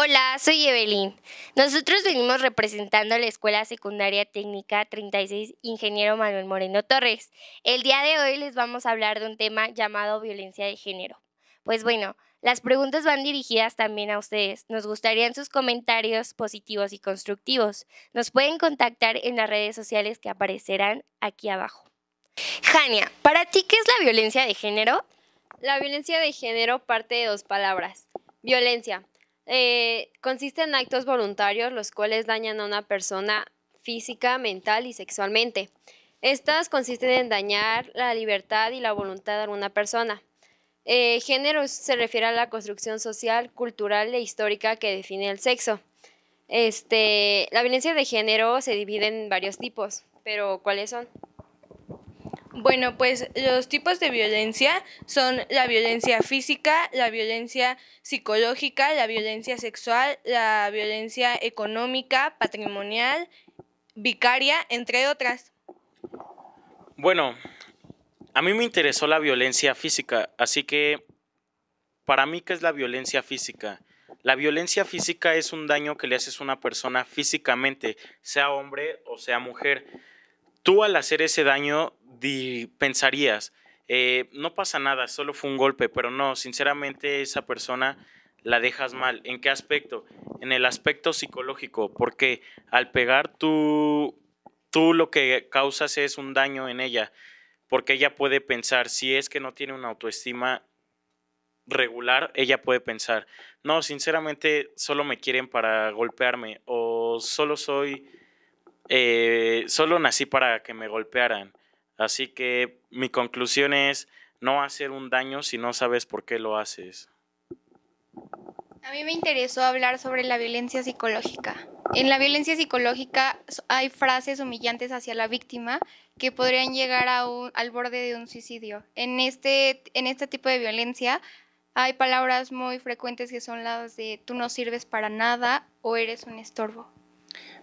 Hola, soy Evelyn. Nosotros venimos representando a la Escuela Secundaria Técnica 36 Ingeniero Manuel Moreno Torres. El día de hoy les vamos a hablar de un tema llamado violencia de género. Pues bueno, las preguntas van dirigidas también a ustedes. Nos gustarían sus comentarios positivos y constructivos. Nos pueden contactar en las redes sociales que aparecerán aquí abajo. Jania, ¿para ti qué es la violencia de género? La violencia de género parte de dos palabras. Violencia eh, consiste en actos voluntarios los cuales dañan a una persona física, mental y sexualmente. Estas consisten en dañar la libertad y la voluntad de una persona. Eh, género se refiere a la construcción social, cultural e histórica que define el sexo. Este, la violencia de género se divide en varios tipos, pero ¿cuáles son? Bueno, pues los tipos de violencia son la violencia física, la violencia psicológica, la violencia sexual, la violencia económica, patrimonial, vicaria, entre otras. Bueno, a mí me interesó la violencia física, así que para mí, ¿qué es la violencia física? La violencia física es un daño que le haces a una persona físicamente, sea hombre o sea mujer. Tú al hacer ese daño pensarías, eh, no pasa nada, solo fue un golpe, pero no, sinceramente esa persona la dejas mal. ¿En qué aspecto? En el aspecto psicológico, porque al pegar tú, tú lo que causas es un daño en ella, porque ella puede pensar, si es que no tiene una autoestima regular, ella puede pensar, no, sinceramente solo me quieren para golpearme o solo soy, eh, solo nací para que me golpearan Así que mi conclusión es no hacer un daño si no sabes por qué lo haces. A mí me interesó hablar sobre la violencia psicológica. En la violencia psicológica hay frases humillantes hacia la víctima que podrían llegar al borde de un suicidio. En este, en este tipo de violencia hay palabras muy frecuentes que son las de tú no sirves para nada o eres un estorbo.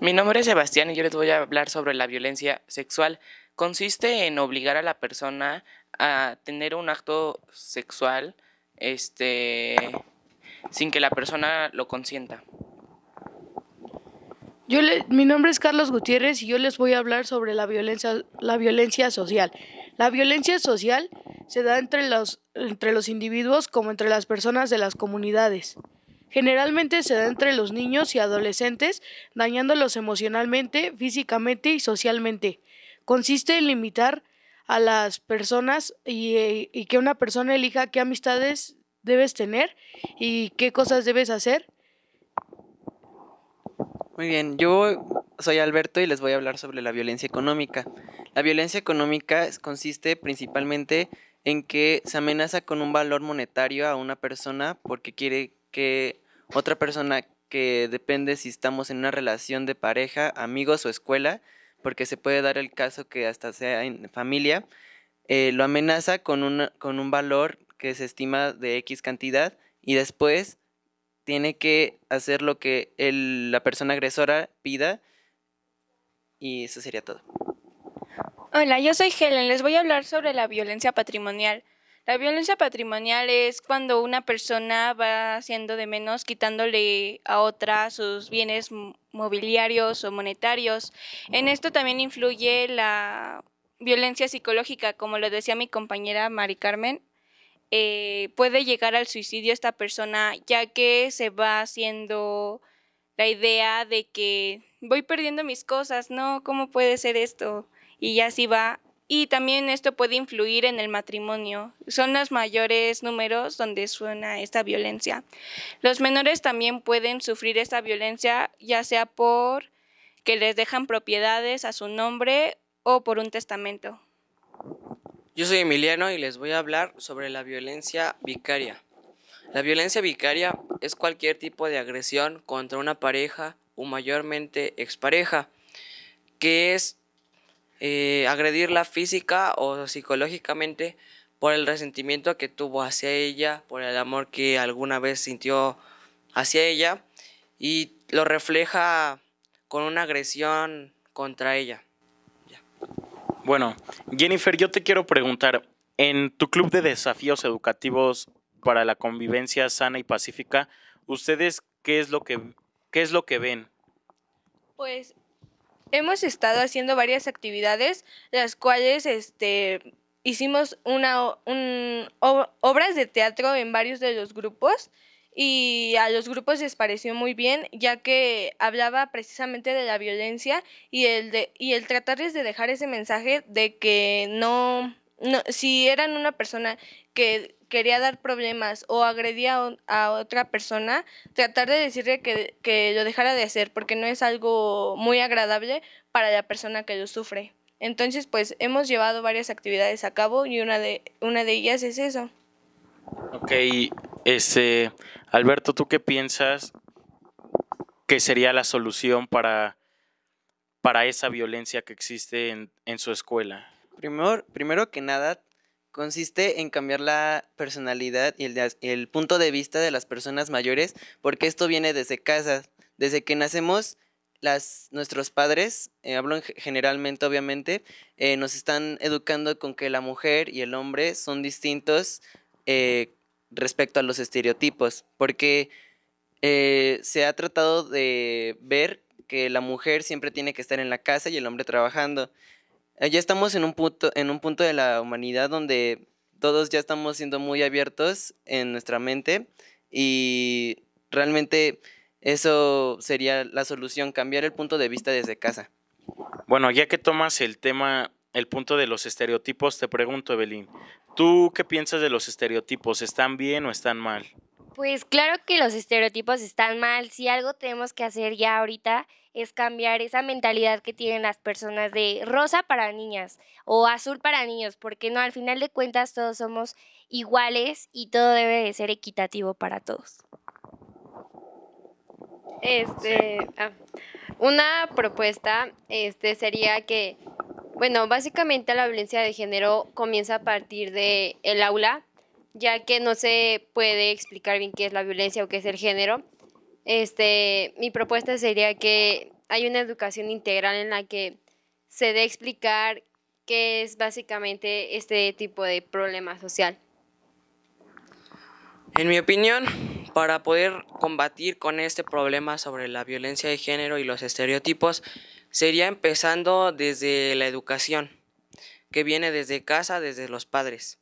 Mi nombre es Sebastián y yo les voy a hablar sobre la violencia sexual consiste en obligar a la persona a tener un acto sexual este, sin que la persona lo consienta. mi nombre es Carlos Gutiérrez y yo les voy a hablar sobre la violencia, la violencia social. La violencia social se da entre entre los individuos como entre las personas de las comunidades. Generalmente se da entre los niños y adolescentes, dañándolos emocionalmente, físicamente y socialmente consiste en limitar a las personas eh, y, que una persona elija qué amistades debes tener y qué cosas debes hacer. Muy bien, yo soy Alberto y les voy a hablar sobre la violencia económica. La violencia económica consiste principalmente en que se amenaza con un valor monetario a una persona porque quiere que otra persona que depende si estamos en una relación de pareja, amigos o escuela, porque se puede dar el caso que hasta sea en familia, eh, lo amenaza con, con un valor que se estima de X cantidad y después tiene que hacer lo que la persona agresora pida y eso sería todo. Hola, yo soy Helen, les voy a hablar sobre la violencia patrimonial. La violencia patrimonial es cuando una persona va haciendo de menos, quitándole a otra sus bienes mobiliarios o monetarios. En esto también influye la violencia psicológica, como lo decía mi compañera Mari Carmen. Eh, puede llegar al suicidio esta persona ya que se va haciendo la idea de que voy perdiendo mis cosas, ¿no? ¿Cómo puede ser esto? Y ya así va y también esto puede influir en el matrimonio. Son los mayores números donde suena esta violencia. Los menores también pueden sufrir esta violencia, ya sea por que les dejan propiedades a su nombre o por un testamento. Yo soy Emiliano y les voy a hablar sobre la violencia vicaria. La violencia vicaria es cualquier tipo de agresión contra una pareja o mayormente expareja, que es eh, agredirla física o psicológicamente por el resentimiento que tuvo hacia ella, por el amor que alguna vez sintió hacia ella y lo refleja con una agresión contra ella. Bueno, Jennifer, yo te quiero preguntar, en tu club de desafíos educativos para la convivencia sana y pacífica, ¿ustedes qué es lo que, qué es lo que ven? Pues hemos estado haciendo varias actividades, las cuales este, hicimos una, obras de teatro en varios de los grupos y a los grupos les pareció muy bien, ya que hablaba precisamente de la violencia y el, de, y el tratarles de dejar ese mensaje de que no, no, si eran una persona que quería dar problemas o agredía a otra persona, tratar de decirle que, lo dejara de hacer porque no es algo muy agradable para la persona que lo sufre. Entonces, pues hemos llevado varias actividades a cabo y una de, una de ellas es eso. Ok, este, Alberto, ¿tú qué piensas que sería la solución para, para esa violencia que existe en, en su escuela? Primero, primero que nada, Consiste en cambiar la personalidad y el, punto de vista de las personas mayores, porque esto viene desde casa. Desde que nacemos, las, nuestros padres, eh, hablo generalmente obviamente, eh, nos están educando con que la mujer y el hombre son distintos eh, respecto a los estereotipos, porque se ha tratado de ver que la mujer siempre tiene que estar en la casa y el hombre trabajando. Eh, ya estamos en un punto, en un punto de la humanidad donde todos ya estamos siendo muy abiertos en nuestra mente y realmente eso sería la solución, cambiar el punto de vista desde casa. Bueno, ya que tomas el tema, el punto de los estereotipos, te pregunto, Evelyn, ¿tú qué piensas de los estereotipos? ¿Están bien o están mal? Pues claro que los estereotipos están mal. Si algo tenemos que hacer ya ahorita es cambiar esa mentalidad que tienen las personas de rosa para niñas o azul para niños, porque no, al final de cuentas todos somos iguales y todo debe de ser equitativo para todos. Este, ah, una propuesta este, sería que, bueno, básicamente la violencia de género comienza a partir del el aula ya que no se puede explicar bien qué es la violencia o qué es el género. Este, mi propuesta sería que hay una educación integral en la que se dé explicar qué es básicamente este tipo de problema social. En mi opinión, para poder combatir con este problema sobre la violencia de género y los estereotipos, sería empezando desde la educación, que viene desde casa, desde los padres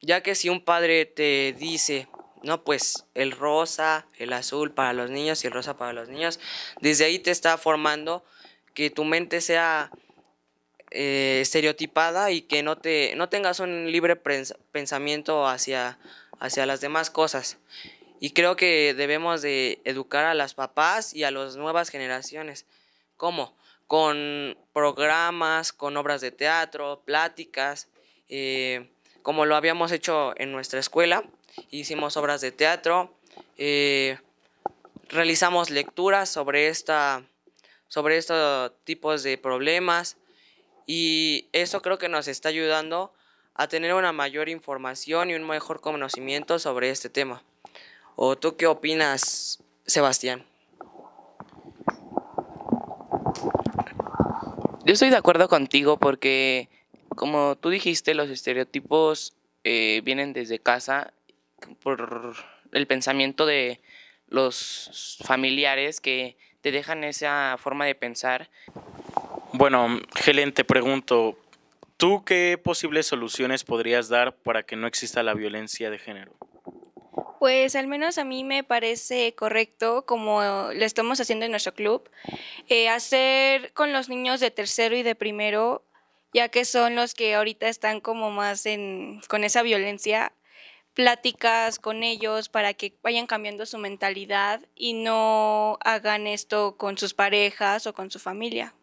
ya que si un padre te dice, no, pues el rosa, el azul para los niños y el rosa para los niños, desde ahí te está formando que tu mente sea eh, estereotipada y que no, te, no tengas un libre pensamiento hacia, hacia las demás cosas. Y creo que debemos de educar a las papás y a las nuevas generaciones. ¿Cómo? Con programas, con obras de teatro, pláticas. Eh, como lo habíamos hecho en nuestra escuela. Hicimos obras de teatro, eh, realizamos lecturas sobre, esta, sobre estos tipos de problemas y eso creo que nos está ayudando a tener una mayor información y un mejor conocimiento sobre este tema. ¿O tú qué opinas, Sebastián? Yo estoy de acuerdo contigo porque como tú dijiste, los estereotipos eh, vienen desde casa por el pensamiento de los familiares que te dejan esa forma de pensar. Bueno, Helen, te pregunto, ¿tú qué posibles soluciones podrías dar para que no exista la violencia de género? Pues al menos a mí me parece correcto, como lo estamos haciendo en nuestro club, eh, hacer con los niños de tercero y de primero ya que son los que ahorita están como más con esa violencia, pláticas con ellos para que vayan cambiando su mentalidad y no hagan esto con sus parejas o con su familia.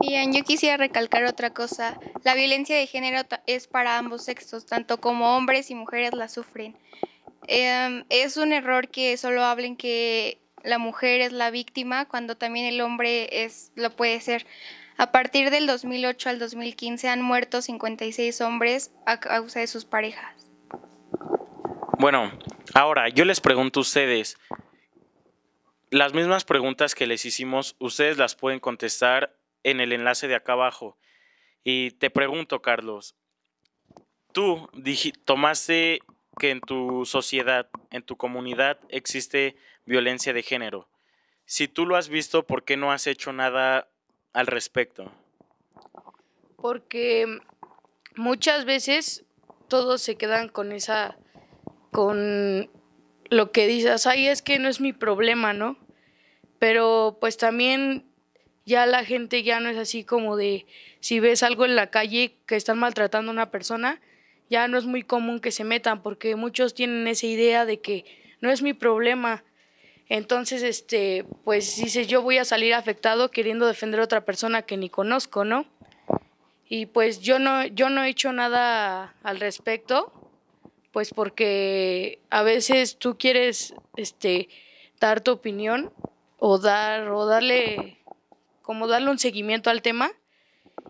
Bien, yo quisiera recalcar otra cosa. La violencia de género es para ambos sexos, tanto como hombres y mujeres la sufren. Em, es un error que solo hablen que la mujer es la víctima cuando también el hombre es lo puede ser. A partir del 2008 al 2015 han muerto 56 hombres a causa de sus parejas. Bueno, ahora yo les pregunto a ustedes, las mismas preguntas que les hicimos, ustedes las pueden contestar en el enlace de acá abajo. Y te pregunto, Carlos, tú tomaste que en tu sociedad, en tu comunidad, existe violencia de género. Si tú lo has visto, ¿por qué no has hecho nada al respecto? Porque muchas veces todos se quedan con esa, con lo que dices, ahí es que no es mi problema, ¿no? Pero pues también ya la gente ya no es así como de, si ves algo en la calle que están maltratando a una persona, ya no es muy común que se metan porque muchos tienen esa idea de que no es mi problema, entonces, este, pues dices, yo voy a salir afectado queriendo defender a otra persona que ni conozco, ¿no? Y pues yo no, yo no he hecho nada al respecto, pues porque a veces tú quieres este, dar tu opinión o dar o darle como darle un seguimiento al tema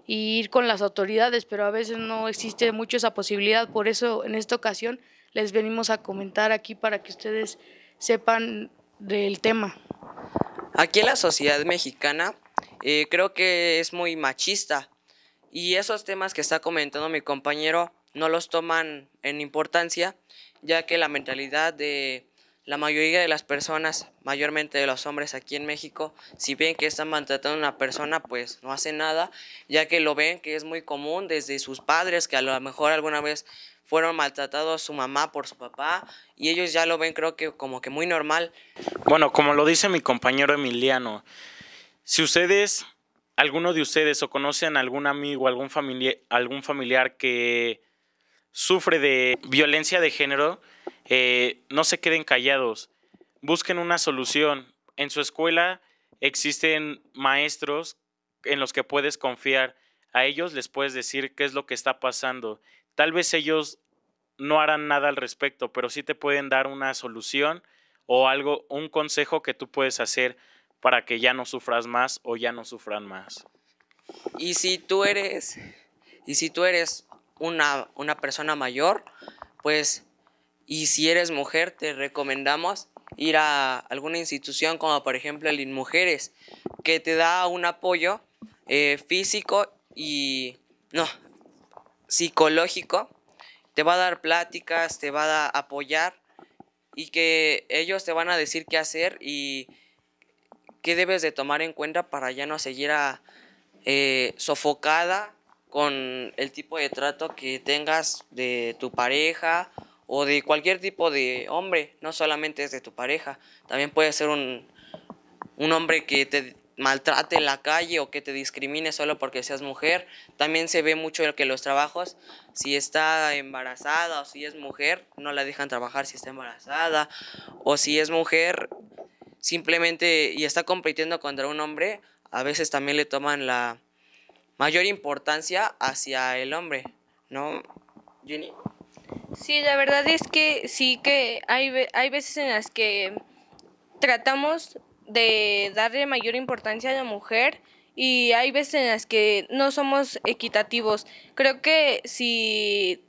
y ir con las autoridades, pero a veces no existe mucho esa posibilidad, por eso en esta ocasión les venimos a comentar aquí para que ustedes sepan del tema. Aquí en la sociedad mexicana eh, creo que es muy machista y esos temas que está comentando mi compañero no los toman en importancia, ya que la mentalidad de la mayoría de las personas, mayormente de los hombres aquí en México, si ven que están maltratando a una persona, pues no hacen nada, ya que lo ven que es muy común desde sus padres, que a lo mejor alguna vez fueron maltratados su mamá por su papá y ellos ya lo ven creo que como que muy normal. Bueno, como lo dice mi compañero Emiliano, si ustedes, alguno de ustedes o conocen algún amigo, algún, algún familiar que sufre de violencia de género, eh, no se queden callados, busquen una solución. En su escuela existen maestros en los que puedes confiar. A ellos les puedes decir qué es lo que está pasando. Tal vez ellos no harán nada al respecto, pero sí te pueden dar una solución o algo, un consejo que tú puedes hacer para que ya no sufras más o ya no sufran más. Y si tú eres, y si tú eres una, persona mayor, pues, y si eres mujer, te recomendamos ir a alguna institución como por ejemplo el Inmujeres, que te da un apoyo eh, físico y, no, psicológico, te va a dar pláticas, te va a apoyar y que ellos te van a decir qué hacer y qué debes de tomar en cuenta para ya no seguir a, ah, eh, sofocada con el tipo de trato que tengas de tu pareja o de cualquier tipo de hombre, no solamente es de tu pareja, también puede ser un, un hombre que te maltrate en la calle o que te discrimine solo porque seas mujer. También se ve mucho que los trabajos, si está embarazada o si es mujer, no la dejan trabajar si está embarazada o si es mujer simplemente y está compitiendo contra un hombre, a veces también le toman la mayor importancia hacia el hombre, ¿no? Jenny. Sí, la verdad es que sí que hay, hay veces en las que tratamos de darle mayor importancia a la mujer y hay veces en las que no somos equitativos. Creo que si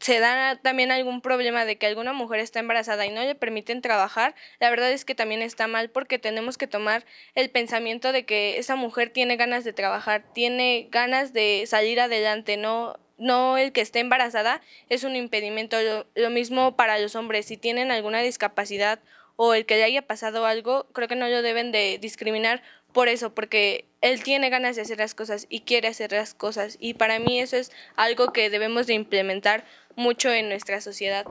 se da también algún problema de que alguna mujer está embarazada y no le permiten trabajar, la verdad es que también está mal porque tenemos que tomar el pensamiento de que esa mujer tiene ganas de trabajar, tiene ganas de salir adelante, no el que esté embarazada es un impedimento. lo mismo para los hombres, si tienen alguna discapacidad o el que le haya pasado algo, creo que no lo deben de discriminar por eso, porque él tiene ganas de hacer las cosas y quiere hacer las cosas y para mí eso es algo que debemos de implementar mucho en nuestra sociedad.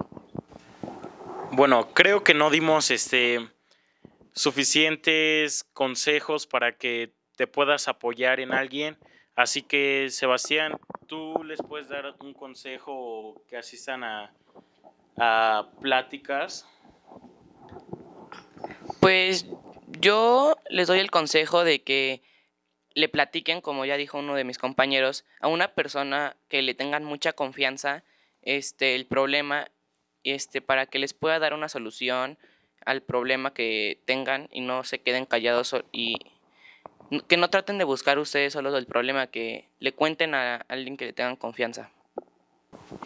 Bueno, creo que no dimos este suficientes consejos para que te puedas apoyar en alguien, así que Sebastián, tú les puedes dar un consejo que asistan a pláticas pues yo les doy el consejo de que le platiquen, como ya dijo uno de mis compañeros, a una persona que le tengan mucha confianza este, el problema este, para que les pueda dar una solución al problema que tengan y no se queden callados y que no traten de buscar ustedes solos el problema, que le cuenten a alguien que le tengan confianza.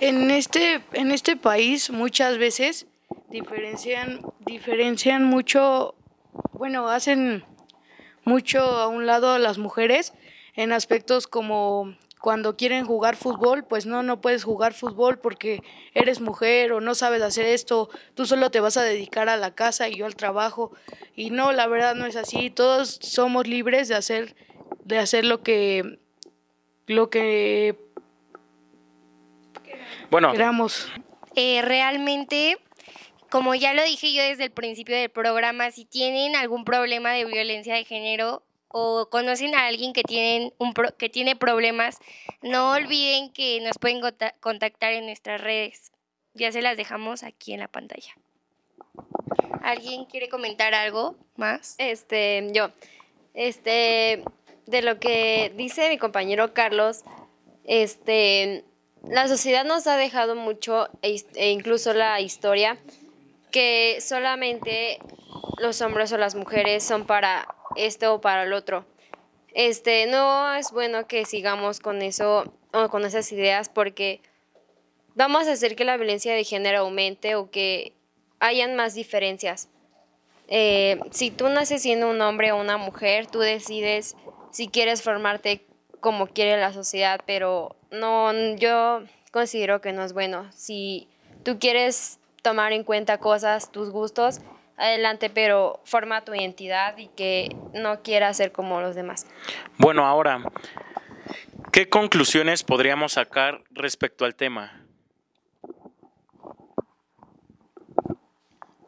En este, en este país muchas veces diferencian diferencian mucho, bueno, hacen mucho a un lado a las mujeres en aspectos como cuando quieren jugar fútbol, pues no, no puedes jugar fútbol porque eres mujer o no sabes hacer esto, tú solo te vas a dedicar a la casa y yo al trabajo. Y no, la verdad no es así, todos somos libres de hacer, de hacer lo que, lo que bueno. queramos. Eh, realmente como ya lo dije yo desde el principio del programa, si tienen algún problema de violencia de género o conocen a alguien que, tiene problemas, no olviden que nos pueden contactar en nuestras redes. Ya se las dejamos aquí en la pantalla. ¿Alguien quiere comentar algo más? Este, yo. Este, de lo que dice mi compañero Carlos, este, la sociedad nos ha dejado mucho e, e incluso la historia que solamente los hombres o las mujeres son para esto o para el otro. Este, no es bueno que sigamos con eso o con esas ideas porque vamos a hacer que la violencia de género aumente o que hayan más diferencias. Eh, si tú naces siendo un hombre o una mujer, tú decides si quieres formarte como quiere la sociedad, pero no, yo considero que no es bueno. Si tú quieres tomar en cuenta cosas, tus gustos, adelante, pero forma tu identidad y que no quieras ser como los demás. Bueno, ahora, ¿qué conclusiones podríamos sacar respecto al tema?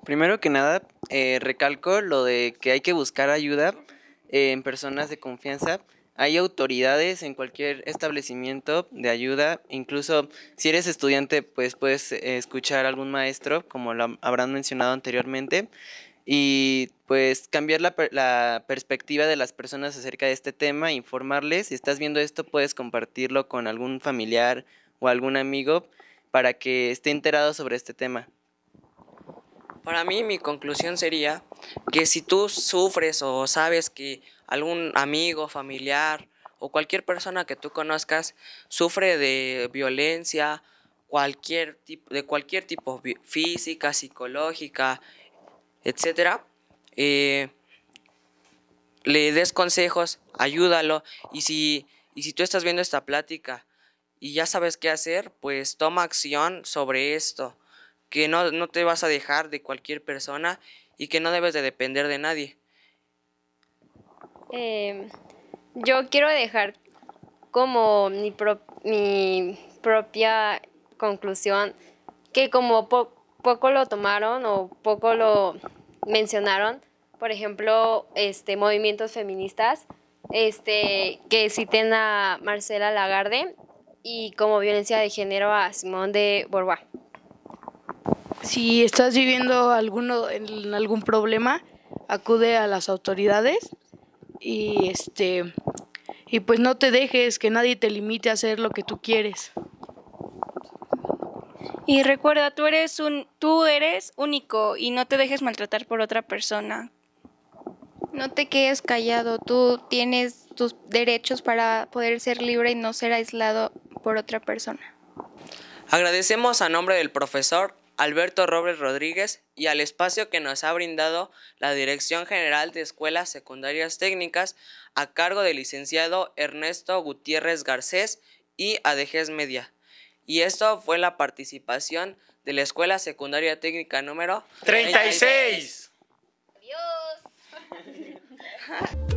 Primero que nada, eh, recalco lo de que hay que buscar ayuda eh, en personas de confianza hay autoridades en cualquier establecimiento de ayuda, incluso si eres estudiante, pues puedes eh, escuchar a algún maestro, como lo habrán mencionado anteriormente, y pues cambiar la, la, perspectiva de las personas acerca de este tema, informarles. Si estás viendo esto, puedes compartirlo con algún familiar o algún amigo para que esté enterado sobre este tema. Para mí mi conclusión sería que si tú sufres o sabes que algún amigo, familiar o cualquier persona que tú conozcas sufre de violencia, cualquier tipo, de cualquier tipo, física, psicológica, etcétera, eh, le des consejos, ayúdalo. Y si, si tú estás viendo esta plática y ya sabes qué hacer, pues toma acción sobre esto, que no, no te vas a dejar de cualquier persona y que no debes de depender de nadie. Em, yo quiero dejar como mi, propia conclusión que como poco lo tomaron o poco lo mencionaron, por ejemplo, este movimientos feministas, este, que citen a Marcela Lagarde y como violencia de género a Simón de Borbois. Si estás viviendo alguno en algún problema, acude a las autoridades y este y pues no te dejes que nadie te limite a hacer lo que tú quieres. Y recuerda, tú eres un tú eres único y no te dejes maltratar por otra persona. No te quedes callado, tú tienes tus derechos para poder ser libre y no ser aislado por otra persona. Agradecemos a nombre del profesor Alberto Robles Rodríguez y al espacio que nos ha brindado la Dirección General de Escuelas Secundarias Técnicas a cargo del licenciado Ernesto Gutiérrez Garcés y ADGES Media. Y esto fue la participación de la Escuela Secundaria Técnica número 36. 36. Adiós.